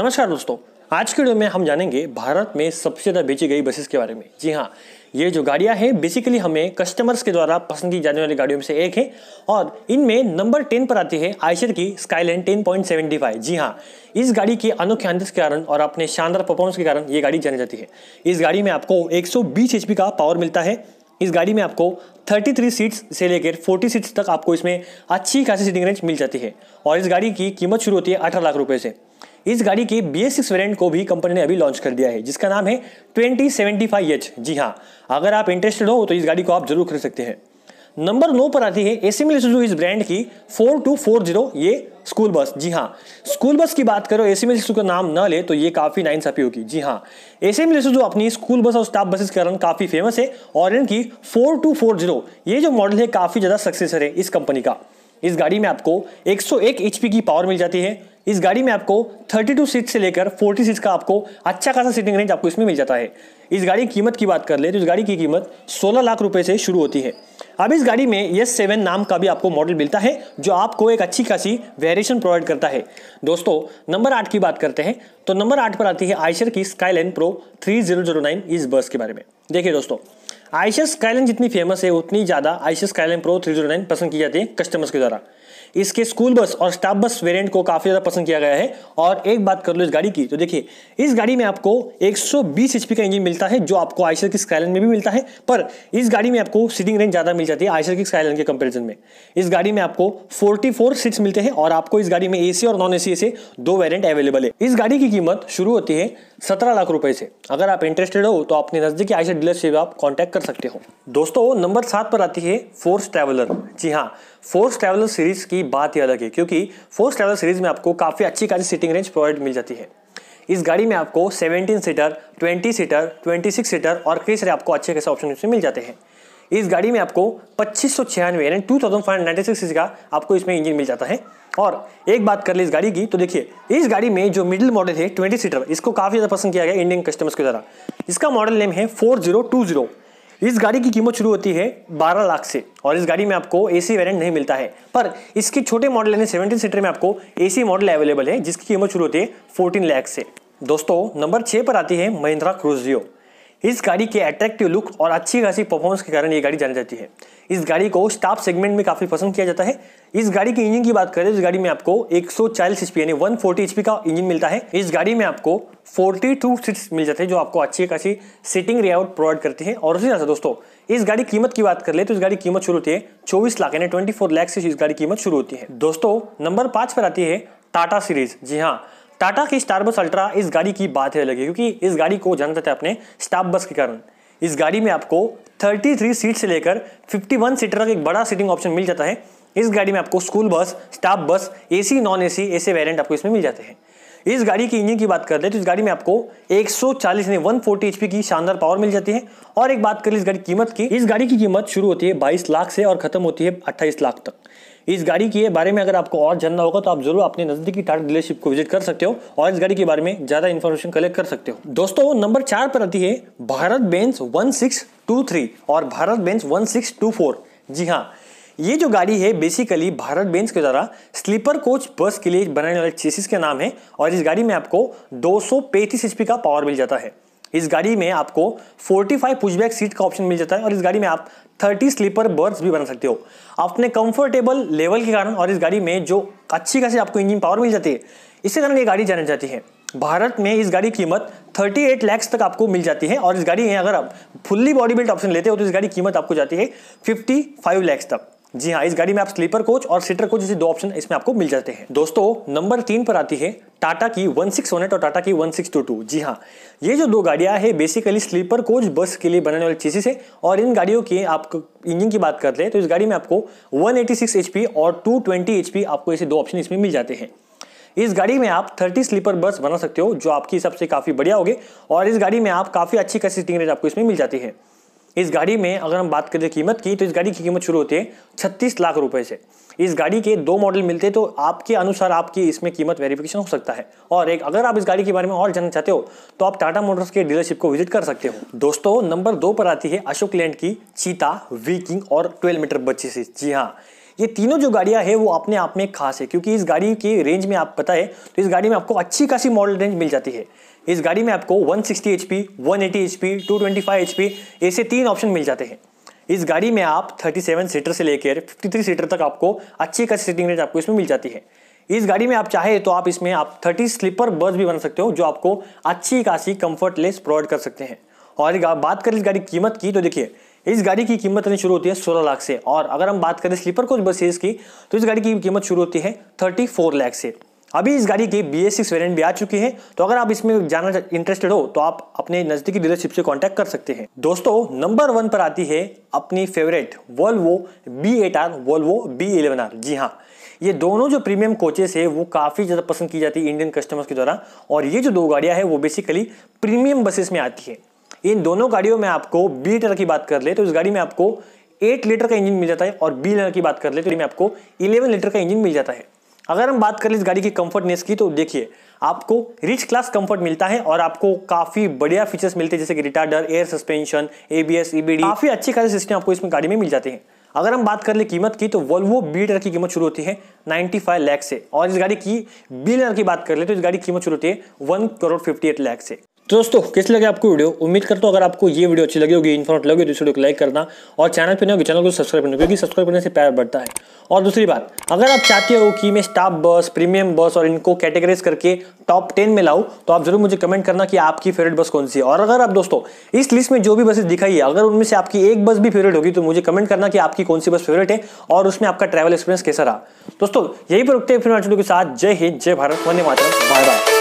नमस्कार दोस्तों आज के वीडियो में हम जानेंगे भारत में सबसे ज़्यादा बेची गई बसेस के बारे में जी हाँ ये जो गाड़ियाँ हैं बेसिकली हमें कस्टमर्स के द्वारा पसंद की जाने वाली गाड़ियों में से एक है और इनमें नंबर टेन पर आती है आयशर की Skyline ten point seventy five जी हाँ इस गाड़ी के अनोखे अंदाज के कारण और अपने शानदार परफॉर्मेंस के कारण ये गाड़ी जानी जाती है इस गाड़ी में आपको एक सौ का पावर मिलता है इस गाड़ी में आपको 33 सीट्स से लेकर 40 सीट्स तक आपको इसमें अच्छी खासी सीटिंग रेंज मिल जाती है और इस गाड़ी की कीमत शुरू होती है अठारह लाख रुपए से इस गाड़ी के बी एस सिक्स वेरियंट को भी कंपनी ने अभी लॉन्च कर दिया है जिसका नाम है twenty seventy five H G हाँ अगर आप इंटरेस्टेड हो तो इस गाड़ी को आप जरूर खरीद सकते हैं नंबर नौ पर आती है एसिमिल इस ब्रांड की फोर टू फोर जीरो ये स्कूल बस जी हाँ स्कूल बस की बात करो एसिमिल मिल का नाम ना ले तो ये काफ़ी नाइन साफी होगी जी हाँ एसिमिल सुजू अपनी स्कूल बस और स्टाफ बसेस के कारण काफ़ी फेमस है और इनकी फोर टू फोर जीरो ये जो मॉडल है काफ़ी ज़्यादा सक्सेसर है इस कंपनी का इस गाड़ी में आपको 101 एचपी की पावर मिल जाती है इस गाड़ी में आपको 32 सीट से लेकर 40 सीट का आपको अच्छा खासा सीटिंग रेंज आपको इसमें मिल जाता है इस गाड़ी की कीमत की बात कर ले तो इस गाड़ी की कीमत 16 लाख रुपए से शुरू होती है अब इस गाड़ी में यस सेवन नाम का भी आपको मॉडल मिलता है जो आपको एक अच्छी खासी वेरिएशन प्रोवाइड करता है दोस्तों नंबर आठ की बात करते हैं तो नंबर आठ पर आती है आयशर की स्काईलाइन प्रो थ्री इस बस के बारे में देखिए दोस्तों आयशर स्काईलाइन जितनी फेमस है उतनी ज़्यादा आयशर स्काईलाइन प्रो थ्री पसंद की जाती है कस्टमर्स के द्वारा इसके स्कूल बस और स्टाफ बस वेरिएंट को काफ़ी ज़्यादा पसंद किया गया है और एक बात कर लो इस गाड़ी की तो देखिए इस गाड़ी में आपको 120 एचपी का इंजन मिलता है जो आपको आयशर की स्काइलन में भी मिलता है पर इस गाड़ी में आपको सीटिंग रेंज ज़्यादा मिल जाती है आयशर की स्काइलन के कंपेरिजन में इस गाड़ी में आपको फोर्टी सीट्स मिलते हैं और आपको इस गाड़ी में ए और नॉन ए सी दो वेरियंट अवेलेबल है इस गाड़ी की कीमत शुरू होती है सत्रह लाख रुपए से अगर आप इंटरेस्टेड हो तो अपने नज़दीकी आयशर डीलर से आप कॉन्टैक्ट कर सकते हो दोस्तों नंबर सात पर आती है फोर्स ट्रैवलर जी हाँ फोर्स ट्रैवलर सीरीज की बात ही अलग है क्योंकि फोर्स ट्रैवलर सीरीज में आपको काफ़ी अच्छी खासी सीटिंग रेंज प्रोवाइड मिल जाती है इस गाड़ी में आपको 17 सीटर 20 सीटर 26 सीटर और कई सारे आपको अच्छे खासे ऑप्शन इसमें मिल जाते हैं इस गाड़ी में आपको पच्चीस सौ छियानवे यानी two thousand five ninety six का आपको इसमें इंजन मिल जाता है और एक बात कर ली इस गाड़ी की तो देखिए इस गाड़ी में जो मिडिल मॉडल है ट्वेंटी सीटर इसको काफ़ी ज़्यादा पसंद किया गया इंडियन कस्टमर्स के द्वारा इसका मॉडल नेम है फोर जीरो टू जीरो इस गाड़ी की कीमत शुरू होती है 12 लाख से और इस गाड़ी में आपको एसी वेरिएंट नहीं मिलता है पर इसके छोटे मॉडल यानी सेवनटीन सीटर में आपको एसी मॉडल अवेलेबल है जिसकी कीमत शुरू होती है 14 लाख से दोस्तों नंबर छः पर आती है महिंद्रा क्रूजियो इस गाड़ी के अट्रैक्टिव लुक और अच्छी खासी परफॉर्मेंस के कारण ये गाड़ी जानी जाती है इस गाड़ी को स्टाफ सेगमेंट में काफ़ी पसंद किया जाता है इस गाड़ी के इंजन की बात करें तो इस गाड़ी में आपको 140 एचपी यानी वन एचपी का इंजन मिलता है इस गाड़ी में आपको 42 सीट्स मिल जाते हैं जो आपको अच्छी खासी सीटिंग रेआउट प्रोवाइड करते हैं और उसी तरह से दोस्तों इस गाड़ी कीमत की बात कर ले तो इस गाड़ी कीमत शुरू होती है चौबीस लाख यानी ट्वेंटी लाख से इस गाड़ी कीमत शुरू होती है दोस्तों नंबर पांच पर आती है टाटा सीरीज जी हाँ टाटा की स्टार बस अल्ट्रा इस गाड़ी की बात है अलग है क्योंकि इस गाड़ी को जाना जाता है अपने स्टाफ बस के कारण इस गाड़ी में आपको 33 सीट से लेकर 51 सीटर का एक बड़ा सीटिंग ऑप्शन मिल जाता है इस गाड़ी में आपको school bus staff bus AC non AC ऐसे वेरिएंट आपको इसमें मिल जाते हैं इस गाड़ी के इंजन की बात कर ले तो इस गाड़ी में आपको 140 यानी वन फोर्टी की शानदार पावर मिल जाती है और एक बात कर इस गाड़ी कीमत की इस गाड़ी की कीमत शुरू होती है बाईस लाख से और खत्म होती है अट्ठाईस लाख तक इस गाड़ी के बारे में अगर आपको और जानना होगा तो आप जरूर अपने नजदीकी टाटा डीलरशिप को विजिट कर सकते हो और इस गाड़ी के बारे में ज्यादा इन्फॉर्मेशन कलेक्ट कर सकते हो दोस्तों नंबर चार पर आती है भारत बेंच वन और भारत बेंच वन जी हाँ ये जो गाड़ी है बेसिकली भारत बेंच के द्वारा स्लीपर कोच बस के लिए बनाने वाले चेसिस के नाम है और इस गाड़ी में आपको दो सौ का पावर मिल जाता है इस गाड़ी में आपको 45 पुशबैक सीट का ऑप्शन मिल जाता है और इस गाड़ी में आप 30 स्लीपर बर्थ भी बना सकते हो अपने कंफर्टेबल लेवल के कारण और इस गाड़ी में जो अच्छी खासी आपको इंजन पावर मिल जाती है इसी कारण ये गाड़ी जानी जाती है भारत में इस गाड़ी की कीमत 38 लैक्स तक आपको मिल जाती है और इस गाड़ी में अगर आप फुल्ली बॉडी बिल्ट ऑप्शन लेते हो तो इस गाड़ी की कीमत आपको जाती है फिफ्टी फाइव तक जी हाँ इस गाड़ी में आप स्लीपर कोच और सीटर कोच जैसे दो ऑप्शन इसमें आपको मिल जाते हैं दोस्तों नंबर तीन पर आती है टाटा की वन सिक्स और टाटा की वन सिक्स टू टू जी हाँ ये जो दो गाड़ियां हैं बेसिकली स्लीपर कोच बस के लिए बनाने वाली चीजें से और इन गाड़ियों के आप इंजन की बात कर ले तो इस गाड़ी में आपको वन एचपी और टू एचपी आपको ऐसे दो ऑप्शन इसमें मिल जाते हैं इस गाड़ी में आप 30 स्लीपर बस बना सकते हो जो आपके हिसाब से काफ़ी बढ़िया होगी और इस गाड़ी में आप काफ़ी अच्छी खासी सीटिंग रेंज आपको इसमें मिल जाती है इस गाड़ी में अगर हम बात करें तो कीमत की तो इस गाड़ी की कीमत शुरू होती है छत्तीस लाख रुपए से इस गाड़ी के दो मॉडल मिलते हैं तो आपके अनुसार आपकी इसमें कीमत वेरिफिकेशन हो सकता है और एक अगर आप इस गाड़ी के बारे में और जानना चाहते हो तो आप टाटा मोटर्स के डीलरशिप को विजिट कर सकते हो दोस्तों नंबर दो पर आती है अशोक लैंड की चीता वीकिंग और ट्वेल्व मीटर बच्ची जी हाँ ये तीनों जो गाड़ियां है वो अपने आप में खास है क्योंकि इस गाड़ी की रेंज में आप पता है तो इस गाड़ी में आपको अच्छी खासी मॉडल रेंज मिल जाती है इस गाड़ी में आपको 160 sixty H P one eighty H P two ऐसे तीन ऑप्शन मिल जाते हैं इस गाड़ी में आप 37 सीटर से लेकर 53 सीटर तक आपको अच्छी खासी सीटिंग रेंज आपको इसमें मिल जाती है इस गाड़ी में आप चाहे तो आप इसमें आप 30 स्लीपर बस भी बना सकते हो जो आपको अच्छी खासी कंफर्टलेस प्रोवाइड कर सकते हैं और बात करें इस गाड़ी कीमत की तो देखिए इस गाड़ी की कीमत शुरू होती है सोलह लाख से और अगर हम बात करें स्लीपर कोच बसेज की तो इस गाड़ी की कीमत शुरू होती है थर्टी फोर लाख से अभी इस गाड़ी के बी एस सिक्स वेरियंट भी आ चुकी है तो अगर आप इसमें जाना इंटरेस्टेड हो तो आप अपने नज़दीकी डीलरशिप से कांटेक्ट कर सकते हैं दोस्तों नंबर वन पर आती है अपनी फेवरेट वो बी एट आर वो बी इलेवन आर जी हाँ ये दोनों जो प्रीमियम कोचेस है वो काफ़ी ज़्यादा पसंद की जाती है इंडियन कस्टमर्स के द्वारा और ये जो दो गाड़ियाँ हैं वो बेसिकली प्रीमियम बसेस में आती है इन दोनों गाड़ियों में आपको बी लीटर की बात कर ले तो इस गाड़ी में आपको एट लीटर का इंजन मिल जाता है और बी लीटर की बात कर ले तो इसमें आपको इलेवन लीटर का इंजन मिल जाता है अगर हम बात करें इस गाड़ी की कंफर्टनेस की तो देखिए आपको रिच क्लास कंफर्ट मिलता है और आपको काफी बढ़िया फीचर्स मिलते हैं जैसे कि retarder air suspension ABS EBD काफी अच्छे खासी सिस्टम आपको इसमें गाड़ी में मिल जाते हैं अगर हम बात कर ले कीमत की तो वोल्वो बी लीटर की कीमत शुरू होती है 95 लैख से और इस गाड़ी की बी लीटर की बात कर ले तो इस गाड़ी की कीमत शुरू होती है one crore fifty eight lakh से तो दोस्तों कैसे लगे आपको वीडियो उम्मीद करता हूँ अगर आपको ये वीडियो अच्छी लगी होगी इन्फॉर्मेट लगे तो इस वीडियो को लाइक करना और चैनल पर नहीं होगी तो चैनल को सब्सक्राइब करना क्योंकि सब्सक्राइब करने से प्यार बढ़ता है और दूसरी बात अगर आप चाहते हो कि मैं स्टाफ बस प्रीमियम बस और इनको कैटेगराइज करके टॉप टेन में लाऊँ तो आप जरूर मुझे कमेंट करना कि आपकी फेवरेट बस कौन सी है और अगर आप दोस्तों इस लिस्ट में जो भी बसेस दिखाई है अगर उनमें से आपकी एक बस भी फेवरेट होगी तो मुझे कमेंट करना कि आपकी कौन सी बस फेवरेट है और उसमें आपका ट्रैवल एक्सपीरियंस कैसा रहा दोस्तों यही पर रुकते हैं फिर के साथ जय हिंद जय भारत वन्य माता बाय बाय